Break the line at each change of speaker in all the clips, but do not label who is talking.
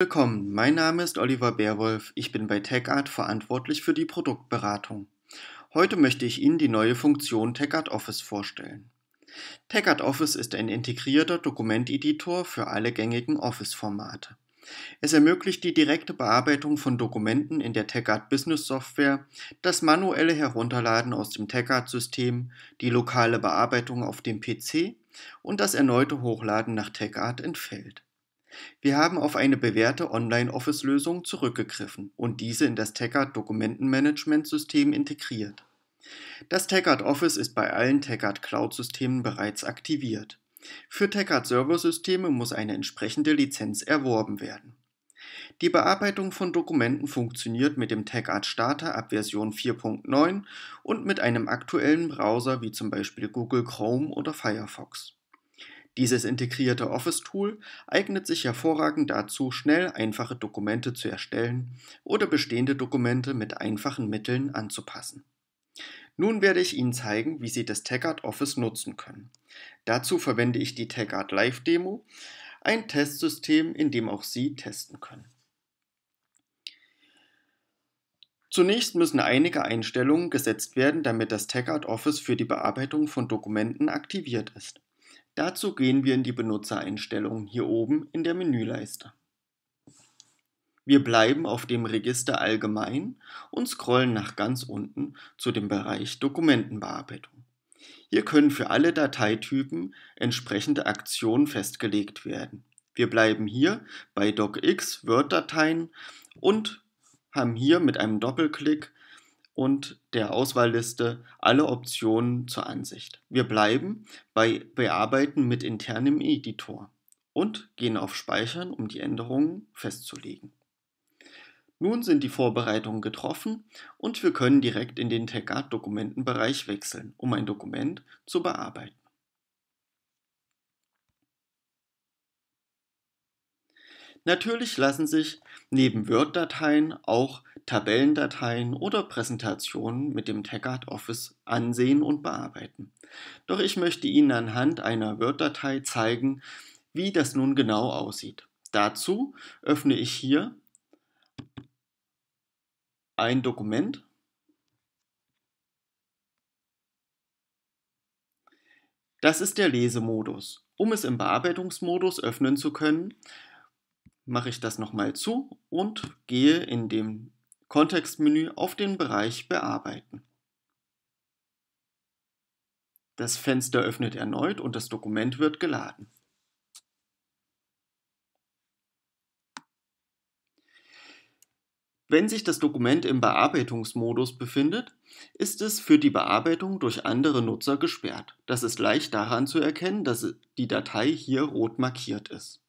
Willkommen, mein Name ist Oliver Bärwolf, ich bin bei TechArt verantwortlich für die Produktberatung. Heute möchte ich Ihnen die neue Funktion TechArt Office vorstellen. TechArt Office ist ein integrierter Dokumenteditor für alle gängigen Office-Formate. Es ermöglicht die direkte Bearbeitung von Dokumenten in der TechArt Business Software, das manuelle Herunterladen aus dem TechArt-System, die lokale Bearbeitung auf dem PC und das erneute Hochladen nach TechArt entfällt. Wir haben auf eine bewährte Online-Office-Lösung zurückgegriffen und diese in das Taggart Dokumentenmanagementsystem integriert. Das Taggart Office ist bei allen Taggart Cloud-Systemen bereits aktiviert. Für Taggart Server-Systeme muss eine entsprechende Lizenz erworben werden. Die Bearbeitung von Dokumenten funktioniert mit dem TagArt Starter ab Version 4.9 und mit einem aktuellen Browser wie zum Beispiel Google Chrome oder Firefox. Dieses integrierte Office-Tool eignet sich hervorragend dazu, schnell einfache Dokumente zu erstellen oder bestehende Dokumente mit einfachen Mitteln anzupassen. Nun werde ich Ihnen zeigen, wie Sie das TagArt Office nutzen können. Dazu verwende ich die TagArt Live Demo, ein Testsystem, in dem auch Sie testen können. Zunächst müssen einige Einstellungen gesetzt werden, damit das TagArt Office für die Bearbeitung von Dokumenten aktiviert ist. Dazu gehen wir in die Benutzereinstellungen hier oben in der Menüleiste. Wir bleiben auf dem Register Allgemein und scrollen nach ganz unten zu dem Bereich Dokumentenbearbeitung. Hier können für alle Dateitypen entsprechende Aktionen festgelegt werden. Wir bleiben hier bei DocX Word-Dateien und haben hier mit einem Doppelklick und der Auswahlliste alle Optionen zur Ansicht. Wir bleiben bei Bearbeiten mit internem Editor und gehen auf Speichern, um die Änderungen festzulegen. Nun sind die Vorbereitungen getroffen und wir können direkt in den TechArt-Dokumentenbereich wechseln, um ein Dokument zu bearbeiten. Natürlich lassen sich neben Word-Dateien auch Tabellendateien oder Präsentationen mit dem TechArt Office ansehen und bearbeiten. Doch ich möchte Ihnen anhand einer Word-Datei zeigen, wie das nun genau aussieht. Dazu öffne ich hier ein Dokument. Das ist der Lesemodus. Um es im Bearbeitungsmodus öffnen zu können, mache ich das nochmal zu und gehe in dem Kontextmenü auf den Bereich Bearbeiten. Das Fenster öffnet erneut und das Dokument wird geladen. Wenn sich das Dokument im Bearbeitungsmodus befindet, ist es für die Bearbeitung durch andere Nutzer gesperrt. Das ist leicht daran zu erkennen, dass die Datei hier rot markiert ist.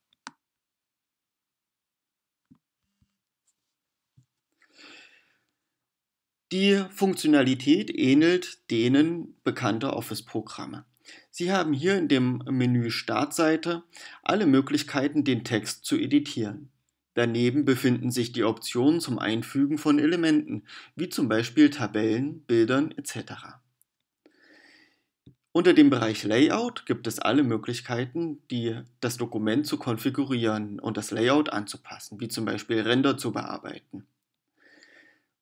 Die Funktionalität ähnelt denen bekannter Office-Programme. Sie haben hier in dem Menü Startseite alle Möglichkeiten, den Text zu editieren. Daneben befinden sich die Optionen zum Einfügen von Elementen, wie zum Beispiel Tabellen, Bildern etc. Unter dem Bereich Layout gibt es alle Möglichkeiten, die, das Dokument zu konfigurieren und das Layout anzupassen, wie zum Beispiel Render zu bearbeiten.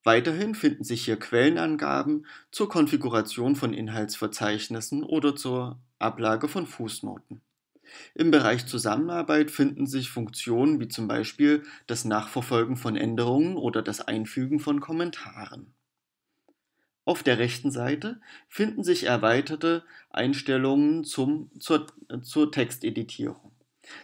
Weiterhin finden sich hier Quellenangaben zur Konfiguration von Inhaltsverzeichnissen oder zur Ablage von Fußnoten. Im Bereich Zusammenarbeit finden sich Funktionen wie zum Beispiel das Nachverfolgen von Änderungen oder das Einfügen von Kommentaren. Auf der rechten Seite finden sich erweiterte Einstellungen zum, zur, zur Texteditierung.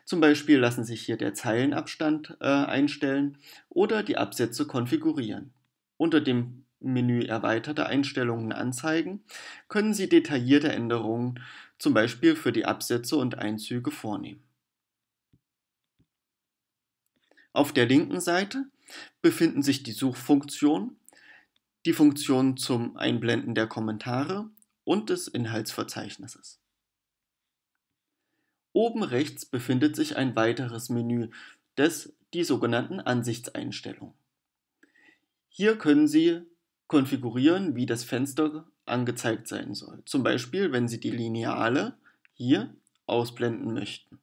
Zum Beispiel lassen sich hier der Zeilenabstand äh, einstellen oder die Absätze konfigurieren unter dem Menü Erweiterte Einstellungen anzeigen, können Sie detaillierte Änderungen zum Beispiel für die Absätze und Einzüge vornehmen. Auf der linken Seite befinden sich die Suchfunktion, die Funktion zum Einblenden der Kommentare und des Inhaltsverzeichnisses. Oben rechts befindet sich ein weiteres Menü des die sogenannten Ansichtseinstellungen. Hier können Sie konfigurieren, wie das Fenster angezeigt sein soll. Zum Beispiel, wenn Sie die Lineale hier ausblenden möchten.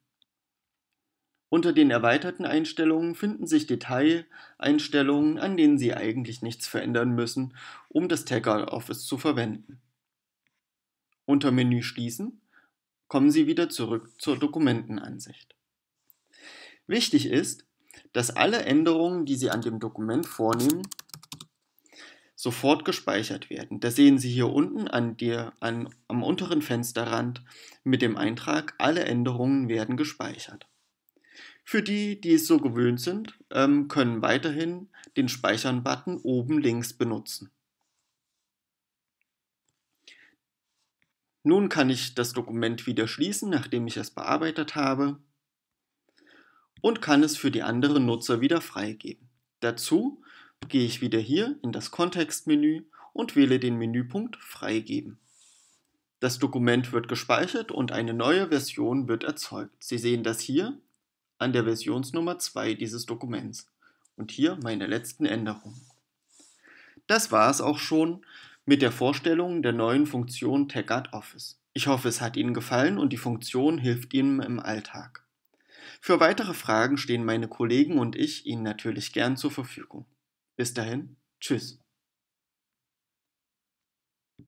Unter den erweiterten Einstellungen finden sich Detaileinstellungen, an denen Sie eigentlich nichts verändern müssen, um das Tagger Office zu verwenden. Unter Menü Schließen kommen Sie wieder zurück zur Dokumentenansicht. Wichtig ist, dass alle Änderungen, die Sie an dem Dokument vornehmen, sofort gespeichert werden. Das sehen Sie hier unten an dir, an, am unteren Fensterrand mit dem Eintrag, alle Änderungen werden gespeichert. Für die, die es so gewöhnt sind, ähm, können weiterhin den Speichern-Button oben links benutzen. Nun kann ich das Dokument wieder schließen, nachdem ich es bearbeitet habe und kann es für die anderen Nutzer wieder freigeben. Dazu gehe ich wieder hier in das Kontextmenü und wähle den Menüpunkt Freigeben. Das Dokument wird gespeichert und eine neue Version wird erzeugt. Sie sehen das hier an der Versionsnummer 2 dieses Dokuments. Und hier meine letzten Änderungen. Das war es auch schon mit der Vorstellung der neuen Funktion TechArt Office. Ich hoffe, es hat Ihnen gefallen und die Funktion hilft Ihnen im Alltag. Für weitere Fragen stehen meine Kollegen und ich Ihnen natürlich gern zur Verfügung. Bis dahin, tschüss.